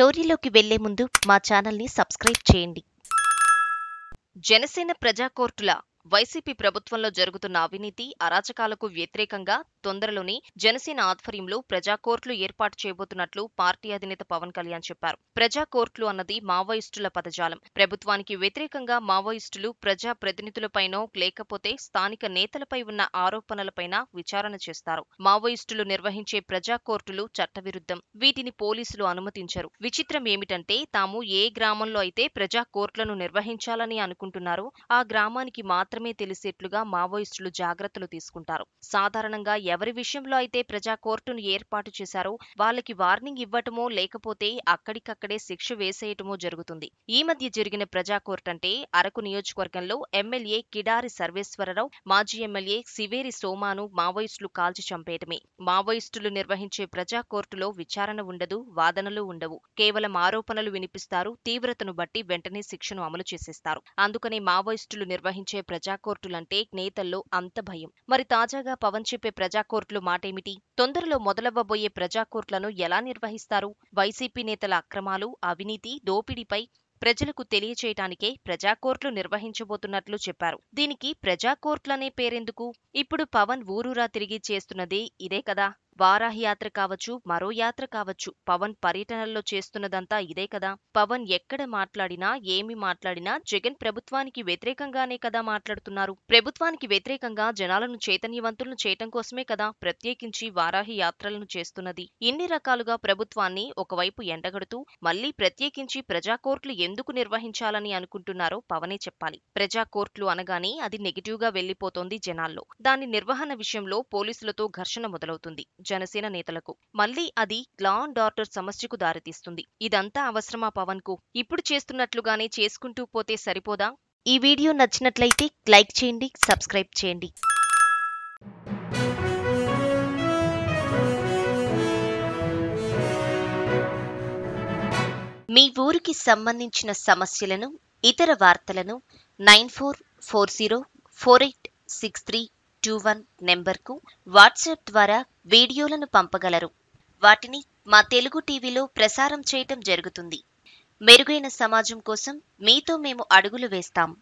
స్టోరీలోకి వెళ్లే ముందు మా ఛానల్ని సబ్స్క్రైబ్ చేయండి జనసేన ప్రజా కోర్టుల వైసీపీ ప్రభుత్వంలో జరుగుతున్న అవినీతి అరాచకాలకు వ్యతిరేకంగా తొందరలోనే జనసేన ఆధ్వర్యంలో ప్రజా కోర్టులు ఏర్పాటు చేయబోతున్నట్లు పార్టీ అధినేత పవన్ కళ్యాణ్ చెప్పారు ప్రజా కోర్టులు అన్నది మావోయిస్టుల పదజాలం ప్రభుత్వానికి వ్యతిరేకంగా మావోయిస్టులు ప్రజా ప్రతినిధులపైనో లేకపోతే స్థానిక నేతలపై ఉన్న ఆరోపణలపైన విచారణ చేస్తారు మావోయిస్టులు నిర్వహించే ప్రజా కోర్టులు చట్టవిరుద్ధం వీటిని పోలీసులు అనుమతించరు విచిత్రం ఏమిటంటే తాము ఏ గ్రామంలో అయితే ప్రజా కోర్టులను నిర్వహించాలని అనుకుంటున్నారో ఆ గ్రామానికి మాత్రం మాత్రమే తెలిసేట్లుగా మావోయిస్టులు జాగ్రత్తలు తీసుకుంటారు సాధారణంగా ఎవరి విషయంలో అయితే ప్రజా కోర్టును ఏర్పాటు చేశారో వాళ్ళకి వార్నింగ్ ఇవ్వటమో లేకపోతే అక్కడికక్కడే శిక్ష వేసేయటమో జరుగుతుంది ఈ మధ్య జరిగిన ప్రజా కోర్టు అంటే అరకు నియోజకవర్గంలో ఎమ్మెల్యే కిడారి సర్వేశ్వరరావు మాజీ ఎమ్మెల్యే సివేరి సోమాను మావోయిస్టులు కాల్చి చంపేయటమే మావోయిస్టులు నిర్వహించే ప్రజా కోర్టులో విచారణ ఉండదు వాదనలు ఉండవు కేవలం ఆరోపణలు వినిపిస్తారు తీవ్రతను బట్టి వెంటనే శిక్షను అమలు చేసేస్తారు అందుకనే మావోయిస్టులు నిర్వహించే ప్రజాకోర్టులంటే నేతల్లో అంత భయం మరి తాజాగా పవన్ చెప్పే ప్రజాకోర్టులు మాటేమిటి తొందరలో మొదలవ్వబోయే ప్రజాకోర్టులను ఎలా నిర్వహిస్తారు వైసీపీ నేతల అక్రమాలు అవినీతి దోపిడీపై ప్రజలకు తెలియచేయటానికే ప్రజాకోర్టులు నిర్వహించబోతున్నట్లు చెప్పారు దీనికి ప్రజాకోర్టులనే పేరెందుకు ఇప్పుడు పవన్ ఊరూరా తిరిగి చేస్తున్నది ఇదే కదా వారాహ యాత్ర కావచ్చు మరో యాత్ర కావచ్చు పవన్ పర్యటనల్లో చేస్తున్నదంతా ఇదే కదా పవన్ ఎక్కడ మాట్లాడినా ఏమి మాట్లాడినా జగన్ ప్రభుత్వానికి వ్యతిరేకంగానే కదా మాట్లాడుతున్నారు ప్రభుత్వానికి వ్యతిరేకంగా జనాలను చైతన్యవంతులను చేయటం కోసమే కదా ప్రత్యేకించి వారాహి యాత్రలను చేస్తున్నది ఇన్ని రకాలుగా ప్రభుత్వాన్ని ఒకవైపు ఎండగడుతూ మళ్లీ ప్రత్యేకించి ప్రజా కోర్టులు ఎందుకు నిర్వహించాలని అనుకుంటున్నారో పవనే చెప్పాలి ప్రజా కోర్టులు అనగానే అది నెగిటివ్గా వెళ్లిపోతోంది జనాల్లో దాని నిర్వహణ విషయంలో పోలీసులతో ఘర్షణ మొదలవుతుంది జనసేన నేతలకు మళ్లీ అది లాన్ డార్టర్ సమస్యకు దారితీస్తుంది ఇదంతా అవసరమా పవన్ కు ఇప్పుడు చేస్తున్నట్లుగానే చేసుకుంటూ పోతే సరిపోదా ఈ వీడియో నచ్చినట్లయితే లైక్ చేయండి సబ్స్క్రైబ్ చేయండి మీ ఊరికి సంబంధించిన సమస్యలను ఇతర వార్తలను nine four four zero four eight six three two one నెంబర్కు వాట్సాప్ ద్వారా వీడియోలను పంపగలరు వాటిని మా తెలుగు టీవీలో ప్రసారం చేయటం జరుగుతుంది మెరుగైన సమాజం కోసం మీతో మేము అడుగులు వేస్తాం